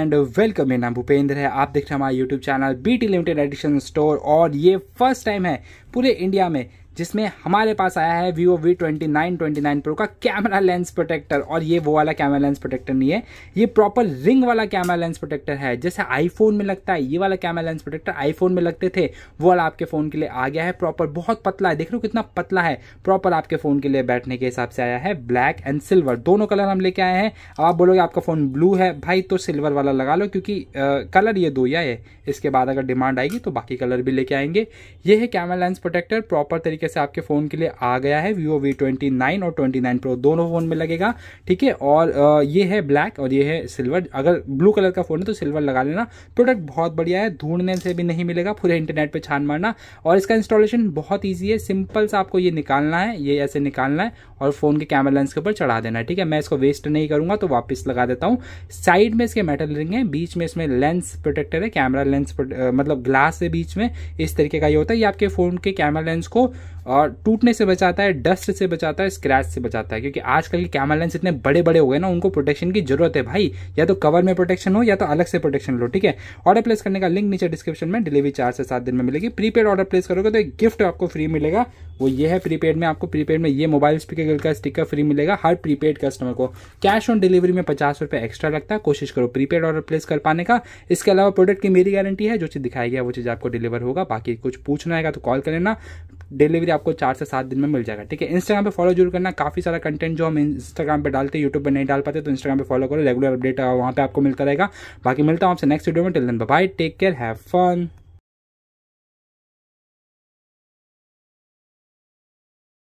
and welcome मेरा नाम भूपेंद्र है आप देख रहे हैं हमारा YouTube channel BT limited edition store और ये फर्स्ट टाइम है पूरे इंडिया में जिसमें हमारे पास आया है Vivo V twenty nine twenty nine pro का कैमरा लेंस प्रोटेक्टर और ये वो वाला कैमरा लेंस प्रोटेक्टर नहीं है ये प्रॉपर रिंग वाला कैमरा लेंस प्रोटेक्टर है जैसे आईफोन में लगता है ये वाला कैमरा लेंस प्रोटेक्टर आईफोन में लगते थे वो वाला आपके फ़ोन के लिए आ गया है प्रॉपर बहुत पतला है देख रहे हो कितना पतला है प्रॉपर आपके फ़ोन के लिए बैठने के हिसाब से आया है ब्लैक एंड सिल्वर दोनों कलर हम लेके आए हैं अब आप बोलोगे आपका फ़ोन ब्लू है भाई तो सिल्वर वाला लगा लो क्योंकि कलर ये दो या है इसके बाद अगर डिमांड आएगी तो बाकी कलर भी लेके आएंगे ये है कैमरा लेंस प्रोटेक्टर प्रॉपर तरीके से आपके फ़ोन के लिए आ गया है वीवो वी ट्वेंटी नाइन और ट्वेंटी नाइन प्रो दोनों फ़ोन में लगेगा ठीक है और ये है ब्लैक और ये है सिल्वर अगर ब्लू कलर का फ़ोन है तो सिल्वर लगा लेना प्रोडक्ट बहुत बढ़िया है ढूंढने से भी नहीं मिलेगा पूरे इंटरनेट पर छान मारना और इसका इंस्टॉलेशन बहुत ईजी है सिंपल सा आपको ये निकालना है ये ऐसे निकालना है और फ़ोन के कैमरा लेंस के ऊपर चढ़ा देना है ठीक है मैं इसको वेस्ट नहीं करूँगा तो वापस लगा देता हूँ साइड में इसके मेटल रिंग है बीच में इसमें लेंस प्रोटेक्टर है कैमरा लेंस मतलब ग्लास है बीच में इस तरीके का ये होता है ये आपके फ़ोन के कैमरा लेंस को और टूटने से बचाता है डस्ट से बचाता है स्क्रैच से बचाता है क्योंकि आजकल के कैमरा लेंस इतने बड़े बड़े हो गए ना उनको प्रोटेक्शन की जरूरत है भाई या तो कवर में प्रोटेक्शन हो या तो अलग से प्रोटेक्शन लो ठीक है ऑर्डर प्लेस करने का लिंक नीचे डिस्क्रिप्शन में डिलीवरी चार से सात दिन में मिलेगी प्रीपेड ऑर्डर प्लेस करोगे तो एक गिफ्ट आपको फ्री मिलेगा वो ये है प्रीपेड में आपको प्रीपेड में ये मोबाइल स्पीकर का स्टिकर फ्री मिलेगा हर प्रीपेड कस्टमर को कैश ऑन डिलीवरी में पचास रुपये एक्स्ट्रा लगता है कोशिश करो प्रीपेड ऑर्डर प्लेस कर पाने का इसके अलावा प्रोडक्ट की मेरी गारंटी है जो चीज़ दिखाई गया वो चीज़ आपको डिलीवर होगा बाकी कुछ पूछना है तो कॉल कर लेना डिलीवरी आपको चार से सात दिन में मिल जाएगा ठीक है इंस्टाग्राम पे फॉलो जरूर करना काफी सारा कंटेंट जो हम इंस्टाग्राम पे डालते हैं यूट्यूब पर नहीं डाल पाते तो इंस्टाग्राम पे फॉलो करो रेगुलर अपडेट वहाँ पे आपको मिलता रहेगा बाकी मिलता हूँ आपसे नेक्स्ट वीडियो में till then bye take care have fun